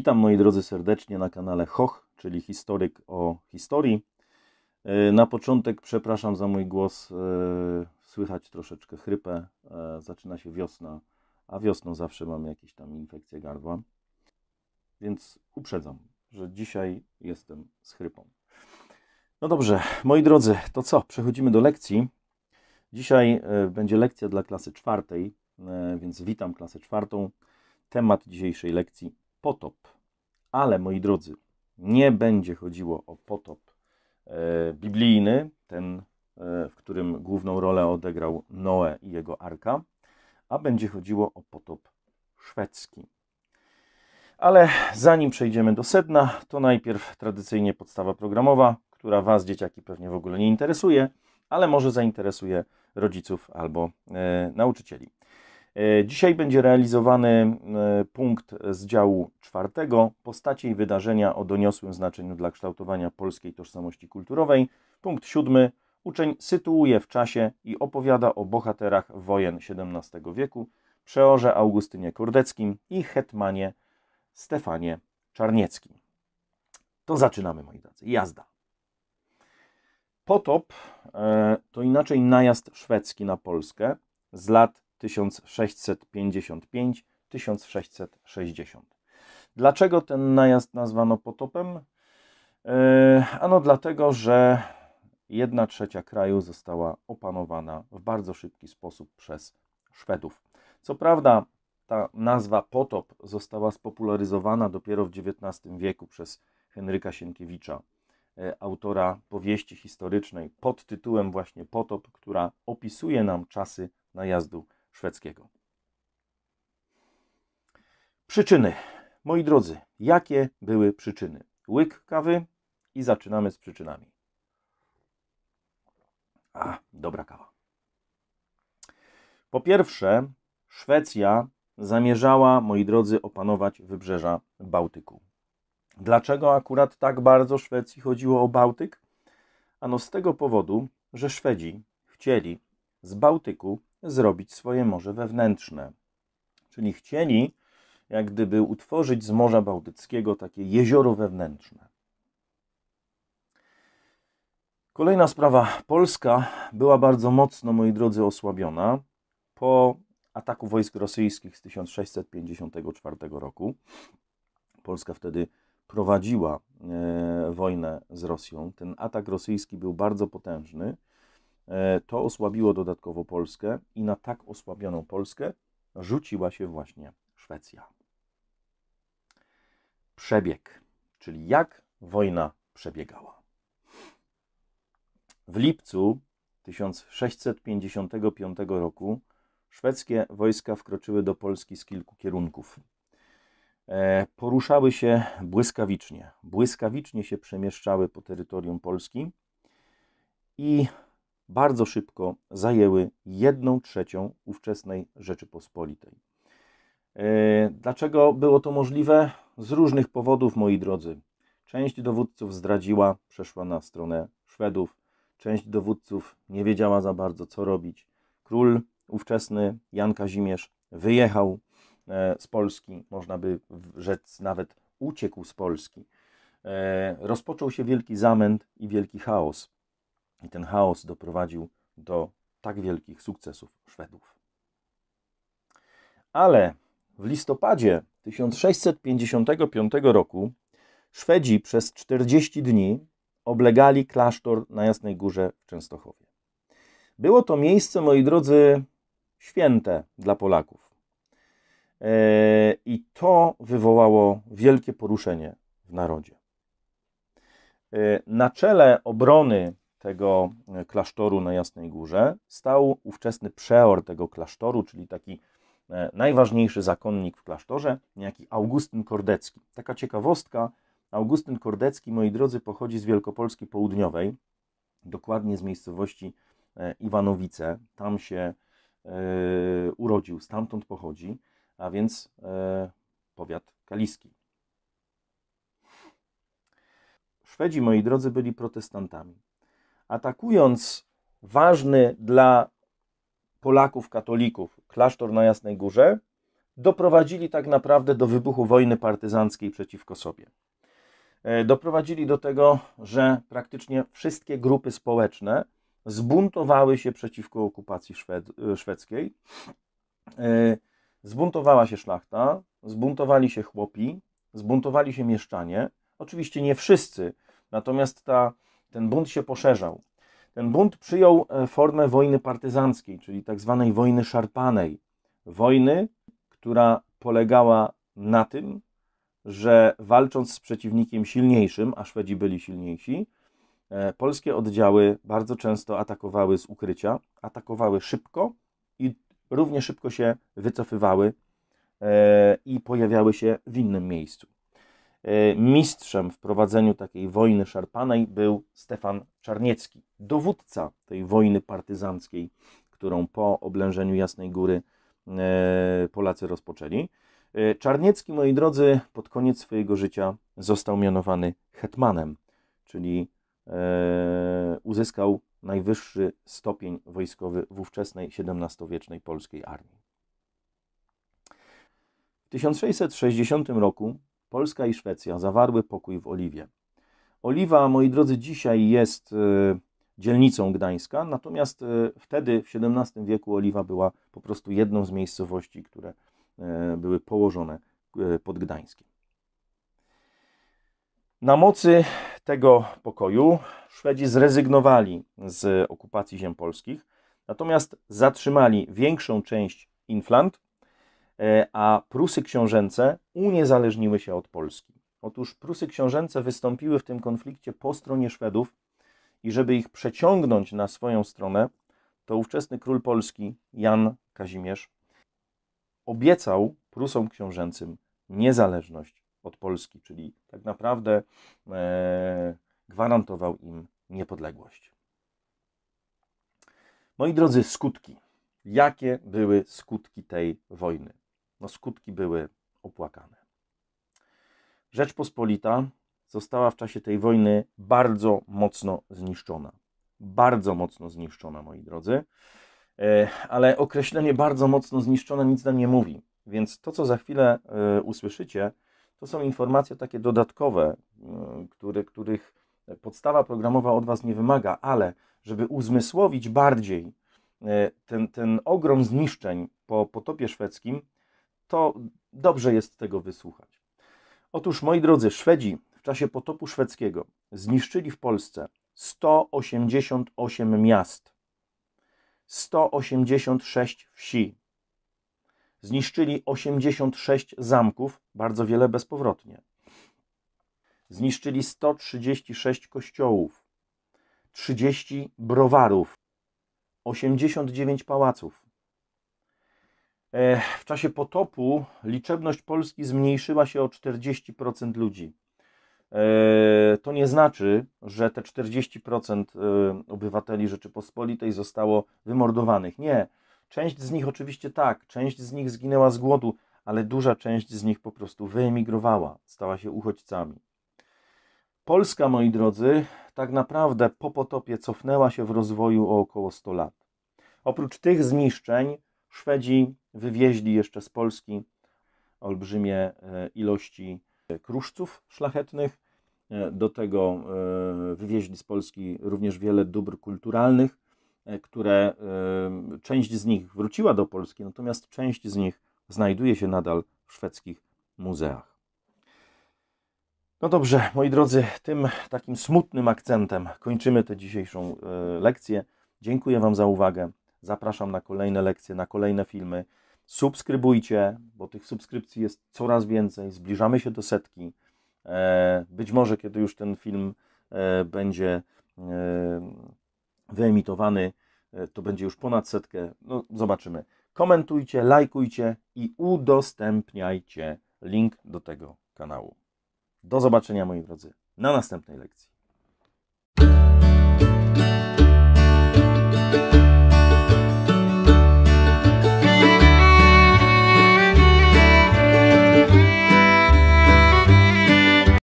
Witam moi drodzy serdecznie na kanale Hoch, czyli historyk o historii. E, na początek przepraszam za mój głos, e, słychać troszeczkę chrypę, e, zaczyna się wiosna, a wiosną zawsze mam jakieś tam infekcje gardła. Więc uprzedzam, że dzisiaj jestem z chrypą. No dobrze, moi drodzy, to co? Przechodzimy do lekcji. Dzisiaj będzie lekcja dla klasy czwartej, więc witam klasę czwartą. Temat dzisiejszej lekcji potop. Ale, moi drodzy, nie będzie chodziło o potop e, biblijny, ten, e, w którym główną rolę odegrał Noe i jego arka, a będzie chodziło o potop szwedzki. Ale zanim przejdziemy do sedna, to najpierw tradycyjnie podstawa programowa, która Was, dzieciaki, pewnie w ogóle nie interesuje, ale może zainteresuje rodziców albo e, nauczycieli. E, dzisiaj będzie realizowany e, punkt z działu czwartego postacie i wydarzenia o doniosłym znaczeniu dla kształtowania polskiej tożsamości kulturowej. Punkt siódmy uczeń sytuuje w czasie i opowiada o bohaterach wojen XVII wieku, przeorze Augustynie Kordeckim i hetmanie Stefanie Czarnieckim. To zaczynamy, moi drodzy. Jazda. Potop e, to inaczej najazd szwedzki na Polskę z lat 1655-1660. Dlaczego ten najazd nazwano potopem? E, ano dlatego, że jedna trzecia kraju została opanowana w bardzo szybki sposób przez Szwedów. Co prawda, ta nazwa potop została spopularyzowana dopiero w XIX wieku przez Henryka Sienkiewicza, e, autora powieści historycznej pod tytułem właśnie Potop, która opisuje nam czasy najazdu szwedzkiego. Przyczyny. Moi drodzy, jakie były przyczyny? Łyk kawy i zaczynamy z przyczynami. A, dobra kawa. Po pierwsze, Szwecja zamierzała, moi drodzy, opanować wybrzeża Bałtyku. Dlaczego akurat tak bardzo Szwecji chodziło o Bałtyk? Ano z tego powodu, że Szwedzi chcieli z Bałtyku zrobić swoje morze wewnętrzne. Czyli chcieli, jak gdyby, utworzyć z Morza Bałtyckiego takie jezioro wewnętrzne. Kolejna sprawa. Polska była bardzo mocno, moi drodzy, osłabiona po ataku wojsk rosyjskich z 1654 roku. Polska wtedy prowadziła e, wojnę z Rosją. Ten atak rosyjski był bardzo potężny. E, to osłabiło dodatkowo Polskę i na tak osłabioną Polskę rzuciła się właśnie Szwecja. Przebieg, czyli jak wojna przebiegała. W lipcu 1655 roku szwedzkie wojska wkroczyły do Polski z kilku kierunków. E, poruszały się błyskawicznie, błyskawicznie się przemieszczały po terytorium Polski i bardzo szybko zajęły jedną trzecią ówczesnej Rzeczypospolitej. E, dlaczego było to możliwe? Z różnych powodów, moi drodzy. Część dowódców zdradziła, przeszła na stronę Szwedów, część dowódców nie wiedziała za bardzo, co robić. Król ówczesny Jan Kazimierz wyjechał e, z Polski, można by rzec nawet uciekł z Polski. E, rozpoczął się wielki zamęt i wielki chaos. I ten chaos doprowadził do tak wielkich sukcesów Szwedów. Ale w listopadzie 1655 roku Szwedzi przez 40 dni oblegali klasztor na Jasnej Górze w Częstochowie. Było to miejsce, moi drodzy, święte dla Polaków. E, I to wywołało wielkie poruszenie w narodzie. E, na czele obrony tego e, klasztoru na Jasnej Górze stał ówczesny przeor tego klasztoru, czyli taki e, najważniejszy zakonnik w klasztorze, niejaki Augustyn Kordecki. Taka ciekawostka, Augustyn Kordecki, moi drodzy, pochodzi z Wielkopolski Południowej, dokładnie z miejscowości e, Iwanowice. Tam się urodził, stamtąd pochodzi, a więc powiat kaliski. Szwedzi, moi drodzy, byli protestantami atakując ważny dla Polaków katolików klasztor na Jasnej Górze, doprowadzili tak naprawdę do wybuchu wojny partyzanckiej przeciwko sobie. E, doprowadzili do tego, że praktycznie wszystkie grupy społeczne zbuntowały się przeciwko okupacji szwed, e, szwedzkiej. E, zbuntowała się szlachta, zbuntowali się chłopi, zbuntowali się mieszczanie. Oczywiście nie wszyscy, natomiast ta ten bunt się poszerzał. Ten bunt przyjął e, formę wojny partyzanckiej, czyli tak zwanej wojny szarpanej. Wojny, która polegała na tym, że walcząc z przeciwnikiem silniejszym, a Szwedzi byli silniejsi, e, polskie oddziały bardzo często atakowały z ukrycia, atakowały szybko i równie szybko się wycofywały e, i pojawiały się w innym miejscu. E, mistrzem w prowadzeniu takiej wojny szarpanej był Stefan Czarniecki, dowódca tej wojny partyzanckiej, którą po oblężeniu Jasnej Góry e, Polacy rozpoczęli. E, Czarniecki, moi drodzy, pod koniec swojego życia został mianowany hetmanem, czyli uzyskał najwyższy stopień wojskowy w ówczesnej XVII-wiecznej polskiej armii. W 1660 roku Polska i Szwecja zawarły pokój w Oliwie. Oliwa, moi drodzy, dzisiaj jest y, dzielnicą Gdańska, natomiast y, wtedy, w XVII wieku, Oliwa była po prostu jedną z miejscowości, które y, były położone pod Gdańskiem. Na mocy tego pokoju Szwedzi zrezygnowali z okupacji ziem polskich, natomiast zatrzymali większą część Inflant E, a Prusy książęce uniezależniły się od Polski. Otóż Prusy książęce wystąpiły w tym konflikcie po stronie Szwedów i żeby ich przeciągnąć na swoją stronę, to ówczesny król Polski Jan Kazimierz obiecał Prusom książęcym niezależność od Polski, czyli tak naprawdę e, gwarantował im niepodległość. Moi drodzy, skutki. Jakie były skutki tej wojny? no skutki były opłakane. Rzeczpospolita została w czasie tej wojny bardzo mocno zniszczona. Bardzo mocno zniszczona, moi drodzy. E, ale określenie bardzo mocno zniszczona nic nam nie mówi. Więc to, co za chwilę e, usłyszycie, to są informacje takie dodatkowe, e, które których podstawa programowa od Was nie wymaga, ale żeby uzmysłowić bardziej ten, ten ogrom zniszczeń po potopie szwedzkim, to dobrze jest tego wysłuchać. Otóż, moi drodzy, Szwedzi w czasie potopu szwedzkiego zniszczyli w Polsce 188 miast, 186 wsi, zniszczyli 86 zamków, bardzo wiele bezpowrotnie. Zniszczyli 136 kościołów, 30 browarów, 89 pałaców, E, w czasie potopu liczebność Polski zmniejszyła się o 40% ludzi. E, to nie znaczy, że te 40% e, obywateli Rzeczypospolitej zostało wymordowanych. Nie. Część z nich oczywiście tak, część z nich zginęła z głodu, ale duża część z nich po prostu wyemigrowała, stała się uchodźcami. Polska, moi drodzy, tak naprawdę po potopie cofnęła się w rozwoju o około 100 lat. Oprócz tych zniszczeń, Szwedzi wywieźli jeszcze z Polski olbrzymie e, ilości kruszców szlachetnych. E, do tego e, wywieźli z Polski również wiele dóbr kulturalnych, które część z nich wróciła do Polski, natomiast część z nich znajduje się nadal w szwedzkich muzeach. No dobrze, moi drodzy, tym takim smutnym akcentem kończymy tę dzisiejszą lekcję. Dziękuję Wam za uwagę. Zapraszam na kolejne lekcje, na kolejne filmy. Subskrybujcie, bo tych subskrypcji jest coraz więcej. Zbliżamy się do setki. E, być może, kiedy już ten film e, będzie e, wyemitowany, to będzie już ponad setkę. No, zobaczymy. Komentujcie, lajkujcie i udostępniajcie link do tego kanału. Do zobaczenia, moi drodzy, na następnej lekcji.